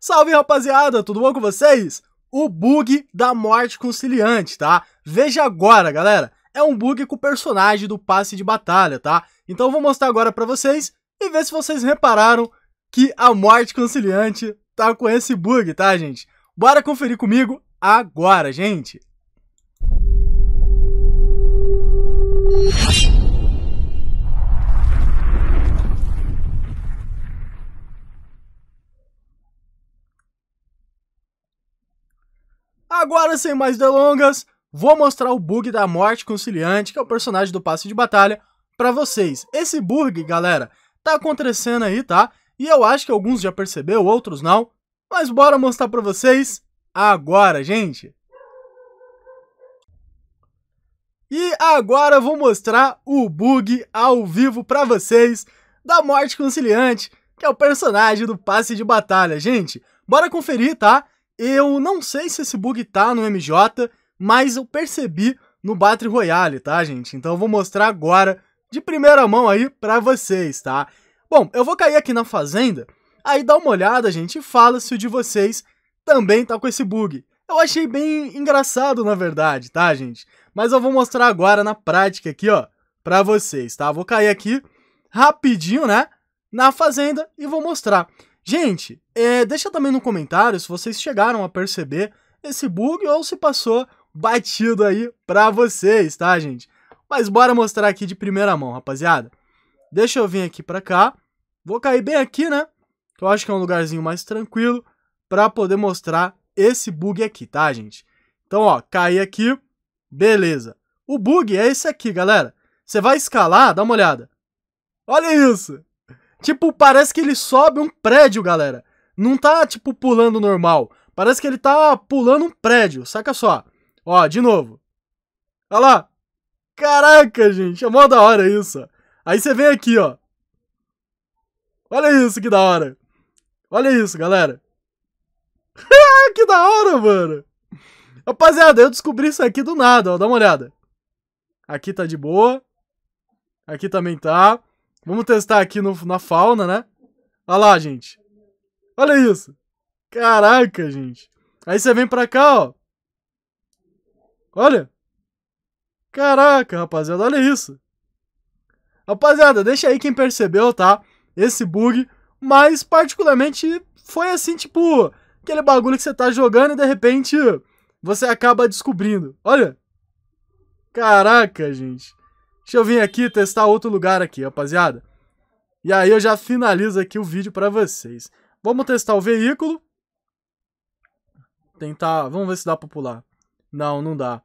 Salve rapaziada, tudo bom com vocês? O bug da morte conciliante, tá? Veja agora, galera. É um bug com o personagem do passe de batalha, tá? Então eu vou mostrar agora pra vocês e ver se vocês repararam que a morte conciliante tá com esse bug, tá, gente? Bora conferir comigo agora, gente. Agora, sem mais delongas, vou mostrar o bug da Morte Conciliante, que é o personagem do passe de batalha, para vocês. Esse bug, galera, tá acontecendo aí, tá? E eu acho que alguns já percebeu, outros não. Mas bora mostrar para vocês agora, gente. E agora eu vou mostrar o bug ao vivo para vocês da Morte Conciliante, que é o personagem do passe de batalha. Gente, bora conferir, tá? Eu não sei se esse bug tá no MJ, mas eu percebi no Battle Royale, tá, gente? Então eu vou mostrar agora, de primeira mão aí, pra vocês, tá? Bom, eu vou cair aqui na fazenda, aí dá uma olhada, gente, e fala se o de vocês também tá com esse bug. Eu achei bem engraçado, na verdade, tá, gente? Mas eu vou mostrar agora na prática aqui, ó, pra vocês, tá? Vou cair aqui rapidinho, né, na fazenda e vou mostrar. Gente, é, deixa também no comentário se vocês chegaram a perceber esse bug ou se passou batido aí pra vocês, tá, gente? Mas bora mostrar aqui de primeira mão, rapaziada. Deixa eu vir aqui pra cá. Vou cair bem aqui, né? Que eu acho que é um lugarzinho mais tranquilo pra poder mostrar esse bug aqui, tá, gente? Então, ó, caí aqui. Beleza. O bug é esse aqui, galera. Você vai escalar, dá uma olhada. Olha isso! Tipo, parece que ele sobe um prédio, galera. Não tá, tipo, pulando normal. Parece que ele tá pulando um prédio, saca só. Ó, de novo. Olha lá. Caraca, gente, é mó da hora isso. Aí você vem aqui, ó. Olha isso, que da hora. Olha isso, galera. que da hora, mano. Rapaziada, eu descobri isso aqui do nada, ó. Dá uma olhada. Aqui tá de boa. Aqui também tá. Vamos testar aqui no, na fauna, né? Olha lá, gente. Olha isso. Caraca, gente. Aí você vem pra cá, ó. Olha. Caraca, rapaziada, olha isso. Rapaziada, deixa aí quem percebeu, tá? Esse bug. Mas, particularmente, foi assim, tipo... Aquele bagulho que você tá jogando e, de repente, você acaba descobrindo. Olha. Caraca, gente. Deixa eu vir aqui testar outro lugar aqui, rapaziada. E aí eu já finalizo aqui o vídeo para vocês. Vamos testar o veículo. Tentar, vamos ver se dá para pular. Não, não dá.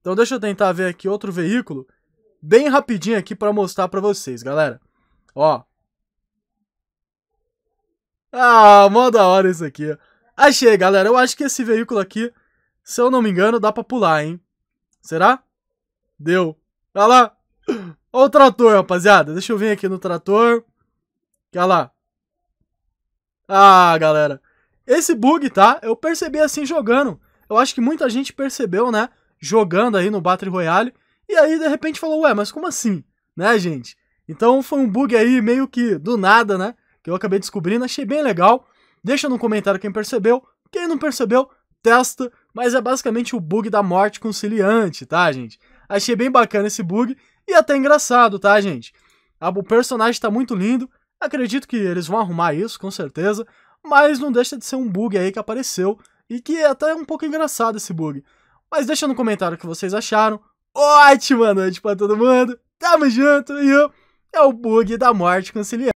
Então deixa eu tentar ver aqui outro veículo bem rapidinho aqui para mostrar para vocês, galera. Ó. Ah, mó da hora isso aqui. Achei, galera. Eu acho que esse veículo aqui, se eu não me engano, dá para pular, hein? Será? Deu. Olha lá. Olha o trator, rapaziada. Deixa eu vir aqui no trator. Olha lá. Ah, galera. Esse bug, tá? Eu percebi assim jogando. Eu acho que muita gente percebeu, né? Jogando aí no Battle Royale. E aí, de repente, falou, ué, mas como assim? Né, gente? Então, foi um bug aí meio que do nada, né? Que eu acabei descobrindo. Achei bem legal. Deixa no comentário quem percebeu. Quem não percebeu, testa. Mas é basicamente o bug da morte conciliante, tá, gente? Achei bem bacana esse bug e é até engraçado, tá, gente? O personagem tá muito lindo, acredito que eles vão arrumar isso, com certeza, mas não deixa de ser um bug aí que apareceu e que é até um pouco engraçado esse bug. Mas deixa no comentário o que vocês acharam. Ótima noite para todo mundo, tamo junto e é o bug da morte conciliar.